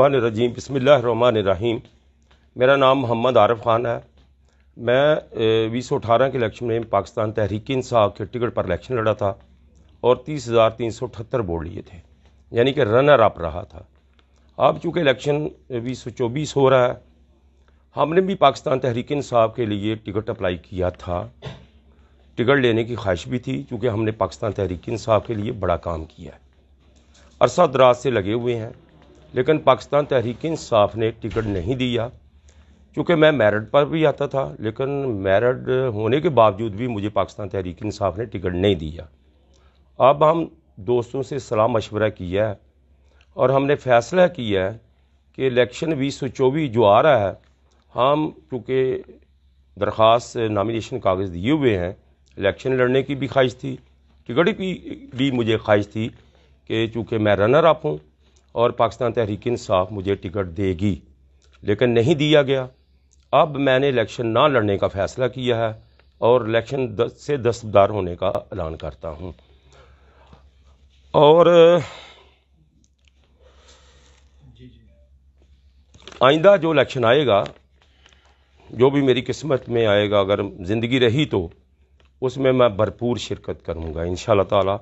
रजीम रहीम मेरा नाम मोहम्मद आरफ ख़ान है मैं बीस सौ अठारह के इलेक्शन में पाकिस्तान तहरीक इंसाफ के टिकट पर इलेक्शन लड़ा था और तीस हज़ार तीन सौ अठहत्तर वोट लिए थे यानी कि रनर अप रहा था अब चूँकि इलेक्शन बीस सौ चौबीस हो रहा है हमने भी पाकिस्तान तहरीक इंसाफ के लिए टिकट अप्लाई किया था टिकट लेने की ख्वाहिश भी थी चूँकि हमने पाकिस्तान तहरीक इंसाफ के लिए बड़ा काम किया है अरसा दराज से लगे हुए हैं लेकिन पाकिस्तान तहरीक इंसाफ ने टिकट नहीं दिया क्योंकि मैं मेरिट पर भी आता था लेकिन मेरिट होने के बावजूद भी मुझे पाकिस्तान तहरीक इंसाफ ने टिकट नहीं दिया अब हम दोस्तों से सलाह मशवरा किया है और हमने फैसला किया है कि इलेक्शन बीस सौ चौबीस जो आ रहा है हम चूँकि दरख्वास नामिनेशन कागज़ दिए हुए हैं इलेक्शन लड़ने की भी ख्वाहिश थी टिकट की भी मुझे ख्वाहिश थी कि चूँकि मैं रनर अप हूँ और पाकिस्तान तहरीक इंसाफ मुझे टिकट देगी लेकिन नहीं दिया गया अब मैंने इलेक्शन ना लड़ने का फ़ैसला किया है और इलेक्शन दस से दस्तदार होने का ऐलान करता हूँ और आइंदा जो इलेक्शन आएगा जो भी मेरी किस्मत में आएगा अगर ज़िंदगी रही तो उसमें मैं भरपूर शिरकत करूँगा इन ताला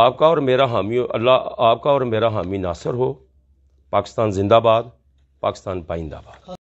आपका और मेरा हामी अल्लाह आपका और मेरा हामी नासर हो पाकिस्तान जिंदाबाद पाकिस्तान पाइंदाबाद